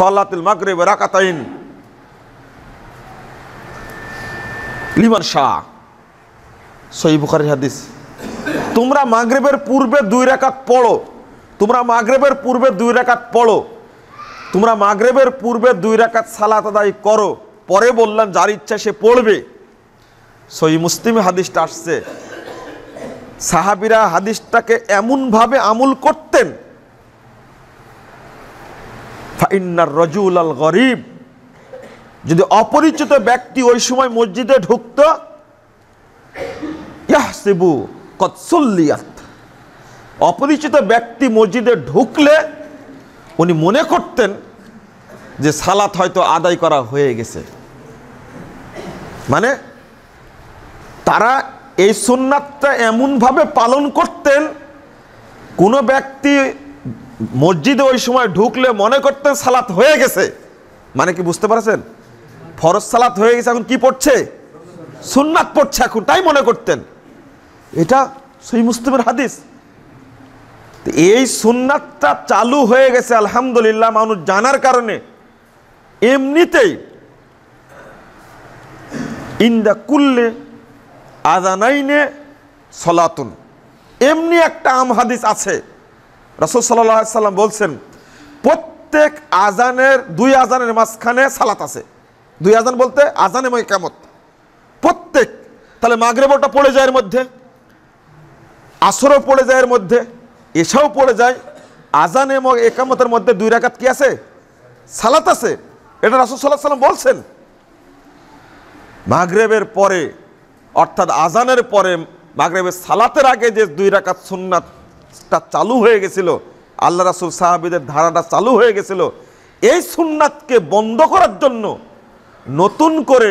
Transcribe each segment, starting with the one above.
সলাতুল মাগরে রাকাতাইন লিমান শাহ সহি বুখারি হাদিস তোমরা মাগরেবের পূর্বে দুই রাকাত পড়ো তোমরা মাগরেবের পূর্বে দুই রাকাত পড়ো তোমরা মাগরেবের পূর্বে দুই রাকাত সালাত আদায় করো পরে বললাম যার ইচ্ছা সে পড়বে সহি মুসলিম হাদিসটা আসছে সাহাবিরা হাদিসটাকে এমনভাবে আমুল করতেন ফাইন্নার রজুল আল গরিব যদি অপরিচিত ব্যক্তি ওই সময় মসজিদে ঢুকত ইয়াহসিবু কৎসল্লিয়াত অপরিচিত ব্যক্তি মসজিদে ঢুকলে উনি মনে করতেন যে সালাত হয়তো আদায় করা হয়ে গেছে মানে তারা এই সুন্নাতটা এমনভাবে পালন করতেন কোনো ব্যক্তি মসজিদে ওই সময় ঢুকলে মনে করতেন সালাত হয়ে গেছে মানে কি বুঝতে পারছেন ফরজ সালাত হয়ে গেছে এখন কি পড়ছে সুন্নাত পড়ছে এখন তাই মনে করতেন এটা সই মুসলিমের হাদিস এই সুন্নাতটা চালু হয়ে গেছে আলহামদুলিল্লাহ মানুষ জানার কারণে এমনিতেই ইন্দা কুল্লে আদানাইনে সলাতুন এমনি একটা আম হাদিস আছে রাসুল সাল্লাম বলছেন প্রত্যেক আজানের দুই আজানের মাঝখানে সালাত আছে দুই আজান বলতে আজানে মই কামত প্রত্যেক তাহলে মাগরেবটা পড়ে যায় এর মধ্যে আসরও পড়ে যায় এর মধ্যে এসাও পড়ে যায় আজান এবং একামতের মধ্যে দুই রাকাত কি আছে সালাত আছে এটা রাসুল সাল্লাহ সাল্লাম বলছেন মাগরেবের পরে অর্থাৎ আজানের পরে মাগরেবের সালাতের আগে যে দুই রাকাত সুন্নাত চালু হয়ে গেছিল আল্লাহ রাসুল সাহাবিদের ধারাটা চালু হয়ে গেছিল এই সুন্নাতকে বন্ধ করার জন্য নতুন করে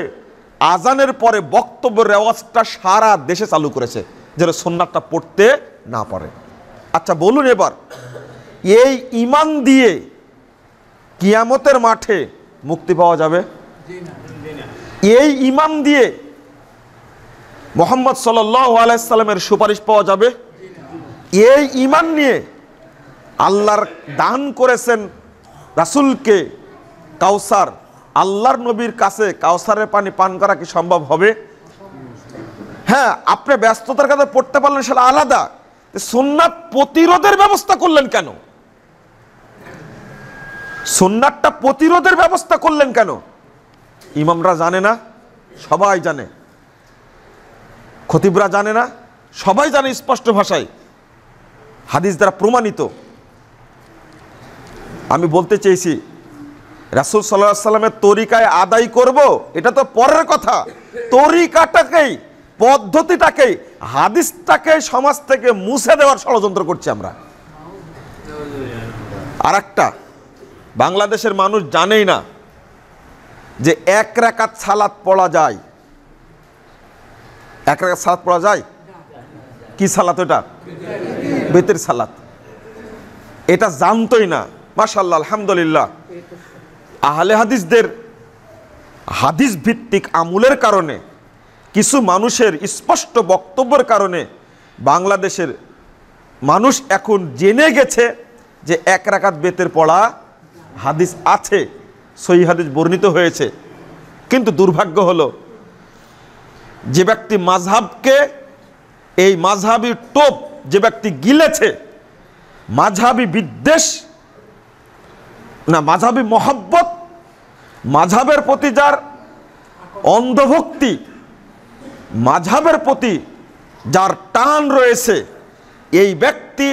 আজানের পরে বক্তব্য রেওয়াজটা সারা দেশে চালু করেছে যেন সুন্নাতটা পড়তে না পারে আচ্ছা বলুন এবার এই ইমান দিয়ে কিয়ামতের মাঠে মুক্তি পাওয়া যাবে এই ইমান দিয়ে মোহাম্মদ সাল্লাহ আলাইসাল্লামের সুপারিশ পাওয়া যাবে এই ইমান নিয়ে আল্লাহর দান করেছেন রাসুলকে কাউসার আল্লাহর নবীর কাছে কাউসারের পানি পান করা কি সম্ভব হবে হ্যাঁ আপনি ব্যস্ততার কাছে পড়তে পারলেন সেটা আলাদা সোননাথ প্রতিরোধের ব্যবস্থা করলেন কেন সোননাথটা প্রতিরোধের ব্যবস্থা করলেন কেন ইমামরা জানে না সবাই জানে খতিবরা জানে না সবাই জানে স্পষ্ট ভাষায় হাদিস দ্বারা প্রমাণিত আমি বলতে চেয়েছি রাসুল সাল্লাহ সাল্লামের তরিকায় আদায় করব এটা তো পরের কথা তরিকাটাকেই পদ্ধতিটাকেই হাদিসটাকে সমাজ থেকে মুছে দেওয়ার ষড়যন্ত্র করছি আমরা আর একটা বাংলাদেশের মানুষ জানেই না যে এক রেখাত সালাত পড়া যায় এক রেখাত সালাদ পড়া যায় কি সালাত ওটা বেতের সালাত এটা জানতই না মাশাল্লাহ আলহামদুলিল্লাহ আহলে হাদিসদের হাদিস ভিত্তিক আমুলের কারণে কিছু মানুষের স্পষ্ট বক্তব্যের কারণে বাংলাদেশের মানুষ এখন জেনে গেছে যে এক রাকাত বেতের পড়া হাদিস আছে সই হাদিস বর্ণিত হয়েছে কিন্তু দুর্ভাগ্য হলো যে ব্যক্তি মাঝহাবকে এই মাঝহাবি টোপ যে ব্যক্তি গিলেছে মাঝাবি বিদ্বেষ না মাঝাবি মহাব্বত মাঝাবের প্রতি যার অন্ধভক্তি মাঝাবের প্রতি যার টান রয়েছে এই ব্যক্তি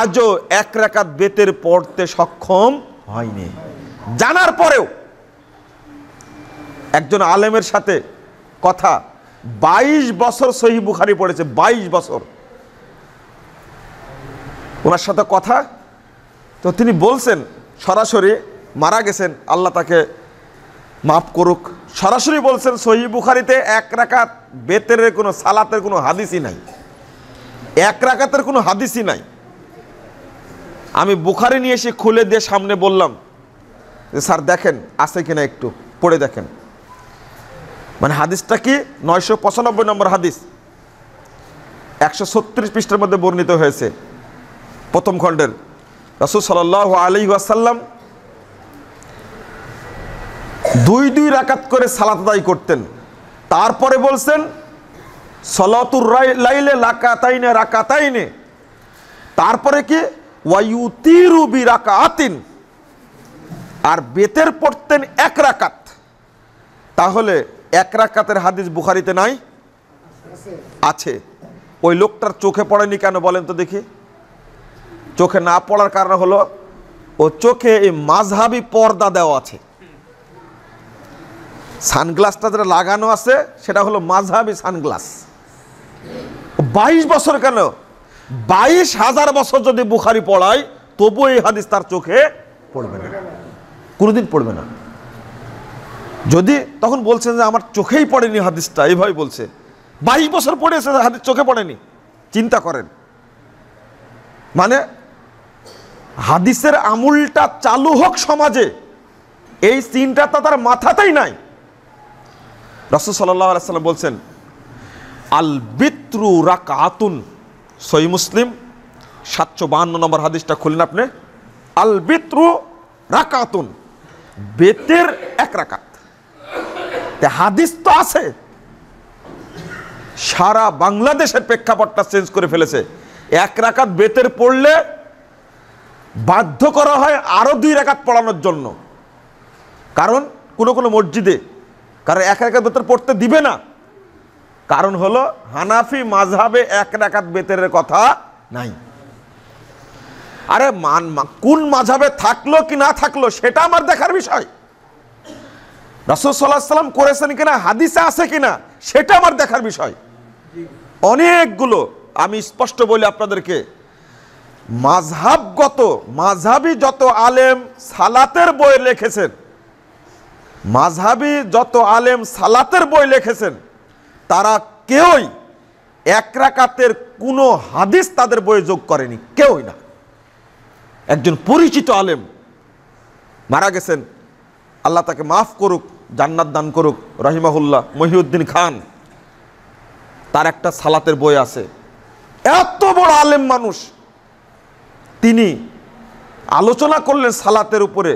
আজও এক রেখাত বেতের পড়তে সক্ষম হয়নি জানার পরেও একজন আলেমের সাথে কথা ২২ বছর সহি বুখারি পড়েছে ২২ বছর ওনার সাথে কথা তো তিনি বলছেন সরাসরি মারা গেছেন আল্লাহ তাকে মাফ করুক সরাসরি বলছেন সহি বুখারিতে এক রাকাত বেতের কোনো সালাতের কোনো হাদিসই নাই এক রাকাতের কোনো হাদিসই নাই আমি বুখারি নিয়ে এসে খুলে দিয়ে সামনে বললাম যে স্যার দেখেন আছে কিনা একটু পড়ে দেখেন মানে হাদিসটা কি নয়শো পঁচানব্বই নম্বর হাদিস একশো ছত্রিশ পৃষ্ঠার মধ্যে বর্ণিত হয়েছে প্রথম খণ্ডের রসুল সাল্লাহ আলী আসাল্লাম দুই দুই রাকাত করে সালাত আদায় করতেন তারপরে বলছেন সলাতুর লাইলে লাকাতাইনে রাকাতাইনে তারপরে কি ওয়াইউতিরুবি রাকাতিন আর বেতের পড়তেন এক রাকাত তাহলে এক রাকাতের হাদিস বুখারিতে নাই আছে ওই লোকটার চোখে পড়েনি কেন বলেন তো দেখি চোখে না পড়ার কারণ হলো ও চোখে এই মাঝহাবি পর্দা দেওয়া আছে সানগ্লাসটা যেটা লাগানো আছে সেটা হলো মাঝহাবি সানগ্লাস বাইশ বছর কেন বাইশ হাজার বছর যদি বুখারি পড়ায় তবু এই হাদিস তার চোখে পড়বে না কোনোদিন পড়বে না যদি তখন বলছেন যে আমার চোখেই পড়েনি হাদিসটা এইভাবে বলছে বাইশ বছর পড়েছে হাদিস চোখে পড়েনি চিন্তা করেন মানে হাদিসের আমুলটা চালু হোক সমাজে এই সিনটা তো তার মাথাতেই নাই রসদ সাল্লাহ বলছেন আল বিত্রু রাক আতুন সই মুসলিম সাতশো বাহান্ন নম্বর হাদিসটা খুলেন আপনি আল বিত্রু রাক আতুন বেতের এক রাকাত হাদিস তো আছে সারা বাংলাদেশের প্রেক্ষাপটটা চেঞ্জ করে ফেলেছে এক রাকাত বেতের পড়লে বাধ্য করা হয় আরও দুই রেখাত পড়ানোর জন্য কারণ কোনো কোনো মসজিদে কারণ এক রেখাত ভেতর পড়তে দিবে না কারণ হলো হানাফি মাঝহাবে এক রেখাত বেতরের কথা নাই আরে মান কোন মাঝাবে থাকলো কি না থাকলো সেটা আমার দেখার বিষয় রাসুল সাল্লাহ সাল্লাম করেছেন কিনা হাদিসে আছে কিনা সেটা আমার দেখার বিষয় অনেকগুলো আমি স্পষ্ট বলি আপনাদেরকে মাঝহাবগত মাঝহাবি যত আলেম সালাতের বই লিখেছেন মাঝহাবি যত আলেম সালাতের বই লিখেছেন তারা কেউই এক রাকাতের কোনো হাদিস তাদের বইয়ে যোগ করেনি কেউই না একজন পরিচিত আলেম মারা গেছেন আল্লাহ তাকে মাফ করুক জান্নাত দান করুক রহিমাহুল্লাহ মহিউদ্দিন খান তার একটা সালাতের বই আছে এত বড় আলেম মানুষ তিনি আলোচনা করলেন সালাতের উপরে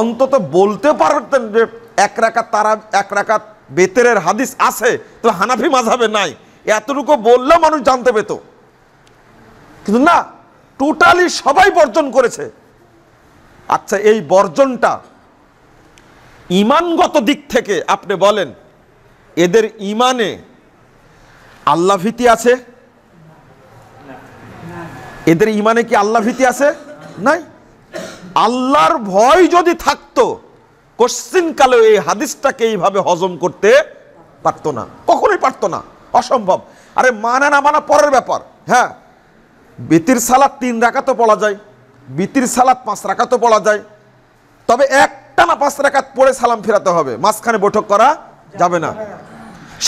অন্তত বলতে পারতেন যে এক রাখা তারা এক রাখা বেতেরের হাদিস আছে তো হানাফি মাঝাবে নাই এতটুকু বললে মানুষ জানতে পেত কিন্তু না টোটালি সবাই বর্জন করেছে আচ্ছা এই বর্জনটা ইমানগত দিক থেকে আপনি বলেন এদের ইমানে আল্লাভীতি আছে এদের ইমানে কি আল্লাহ ভীতি আছে নাই আল্লাহর ভয় যদি থাকতো কালে এই হাদিসটাকে এইভাবে হজম করতে পারতো না কখনোই পারতো না অসম্ভব আরে মানা না মানা পরের ব্যাপার হ্যাঁ বিতির সালাদ তিন রাখাতো পড়া যায় বিতির সালাদ পাঁচ রাখাতো পড়া যায় তবে না পাঁচ রাখাত পড়ে সালাম ফেরাতে হবে মাঝখানে বৈঠক করা যাবে না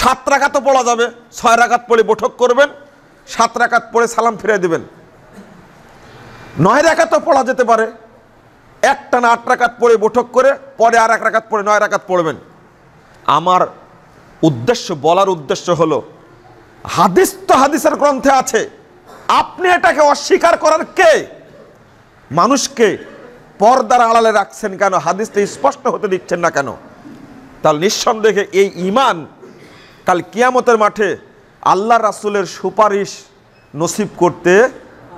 সাত রাখাতো পড়া যাবে ছয় রাখাত পড়ে বৈঠক করবেন সাত রাখাত পড়ে সালাম ফিরে দেবেন নয় রাখাতও পড়া যেতে পারে একটা না আট রাখাত পড়ে বৈঠক করে পরে আর এক রাখাত পড়ে নয় রাখাত পড়বেন আমার উদ্দেশ্য বলার উদ্দেশ্য হলো হাদিস তো হাদিসের গ্রন্থে আছে আপনি এটাকে অস্বীকার করার কে মানুষকে পর্দার আড়ালে রাখছেন কেন হাদিসটা স্পষ্ট হতে দিচ্ছেন না কেন তাহলে নিঃসন্দেহে এই ইমান কাল কিয়ামতের মাঠে আল্লাহ রাসুলের সুপারিশ নসিব করতে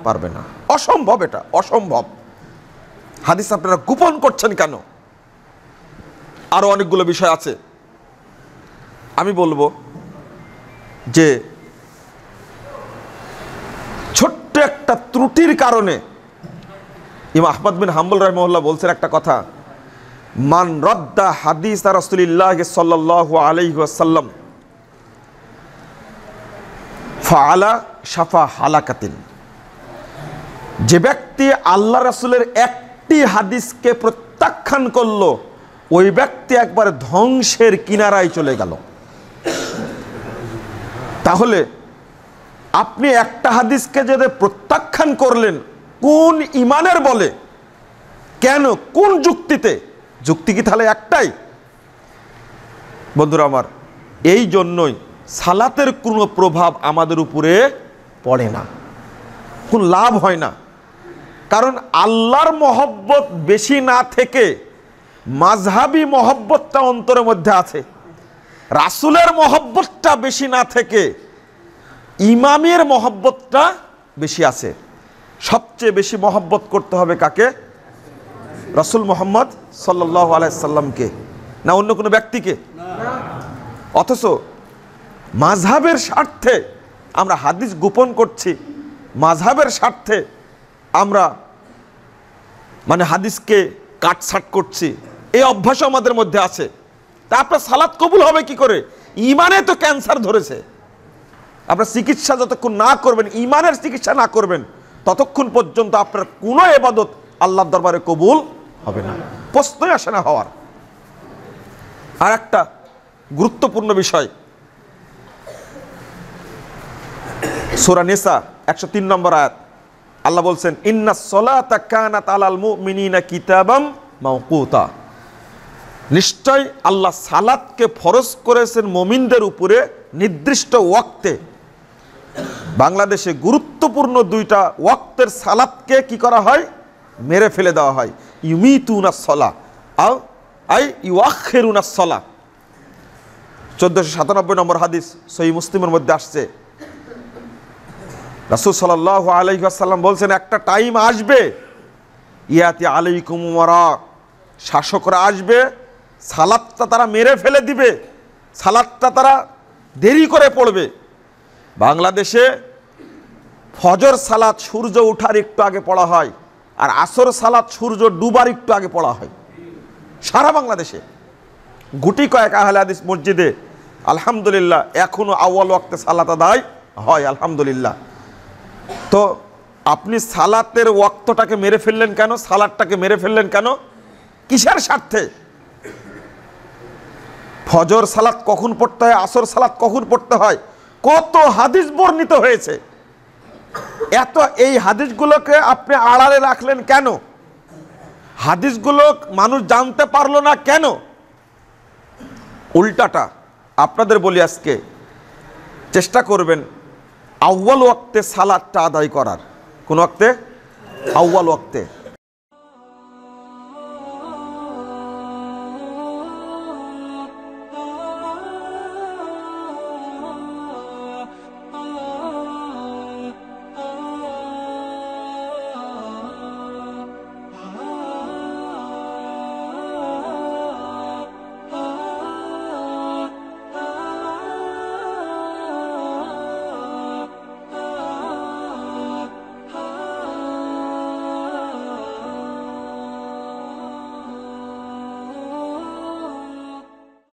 পারবে না অসম্ভব এটা অসম্ভব হাদিস আপনারা গোপন করছেন কেন আরও অনেকগুলো বিষয় আছে আমি বলবো যে ছোট্ট একটা ত্রুটির কারণে ইমা আহমদ বিন হাম্বুল রহমল্লা বলছেন একটা কথা মান রদ্দা হাদিস আর রসুলিল্লাহ সাল্লাহ আলাইসাল্লাম ফালা সাফা হালাকাতিন যে ব্যক্তি আল্লাহ রাসুলের একটি হাদিসকে প্রত্যাখ্যান করলো ওই ব্যক্তি একবার ধ্বংসের কিনারায় চলে গেল তাহলে আপনি একটা হাদিসকে যদি প্রত্যাখ্যান করলেন কোন ইমানের বলে কেন কোন যুক্তিতে যুক্তি কি তাহলে একটাই বন্ধুরা আমার এই জন্যই সালাতের কোনো প্রভাব আমাদের উপরে পড়ে না কোন লাভ হয় না কারণ আল্লাহর মহব্বত বেশি না থেকে মাঝহাবি মহব্বতটা অন্তরের মধ্যে আছে রাসুলের মহব্বতটা বেশি না থেকে ইমামের মহব্বতটা বেশি আছে সবচেয়ে বেশি মহব্বত করতে হবে কাকে রাসুল মোহাম্মদ সাল্লাহ আলাইসাল্লামকে না অন্য কোনো ব্যক্তিকে অথচ মাঝহাবের স্বার্থে আমরা হাদিস গোপন করছি মাঝহাবের স্বার্থে আমরা মানে হাদিসকে কাটছাট করছি এই অভ্যাস আমাদের মধ্যে আছে তা আপনার সালাদ কবুল হবে কি করে ইমানে তো ক্যান্সার ধরেছে আপনার চিকিৎসা যতক্ষণ না করবেন ইমানের চিকিৎসা না করবেন ততক্ষণ পর্যন্ত আপনার কোনো এবাদত আল্লাহর দরবারে কবুল হবে না প্রশ্নই আসে না হওয়ার আর একটা গুরুত্বপূর্ণ বিষয় সোরা নেসা একশো তিন নম্বর আয়াত আল্লাহ বলছেন ইন্না সলাতা কিতাবাম নিশ্চয় আল্লাহ সালাতকে ফরজ করেছেন মমিনদের উপরে নির্দিষ্ট ওয়াক্তে বাংলাদেশে গুরুত্বপূর্ণ দুইটা ওয়াক্তের সালাতকে কি করা হয় মেরে ফেলে দেওয়া হয় ইউমিতুনা সলা আও আই ইউনা সলা চোদ্দোশো সাতানব্বই নম্বর হাদিস সই মুসলিমের মধ্যে আসছে রাসুল সাল আলাইসাল্লাম বলছেন একটা টাইম আসবে ইয়াতে আলহিকুমরা শাসকরা আসবে সালাদটা তারা মেরে ফেলে দিবে সালাদটা তারা দেরি করে পড়বে বাংলাদেশে ফজর সালাদ সূর্য ওঠার একটু আগে পড়া হয় আর আসর সালাদ সূর্য ডুবার একটু আগে পড়া হয় সারা বাংলাদেশে গুটি কয়েক আহলে আদিস মসজিদে আলহামদুলিল্লাহ এখনও আউ্য়াল ওয়াক্তে সালাত আদায় হয় আলহামদুলিল্লাহ তো আপনি সালাতের ওয়াক্তটাকে মেরে ফেললেন কেন সালাদটাকে মেরে ফেললেন কেন কিসের স্বার্থে ফজর সালাত কখন পড়তে হয় আসর সালাত কখন পড়তে হয় কত হাদিস বর্ণিত হয়েছে এত এই হাদিসগুলোকে আপনি আড়ালে রাখলেন কেন হাদিসগুলো মানুষ জানতে পারলো না কেন উল্টাটা আপনাদের বলি আজকে চেষ্টা করবেন আউ্বাল ওয়াক্তে সালাদটা আদায় করার কোন ওয়াক্তে আউ্বাল ওয়াক্তে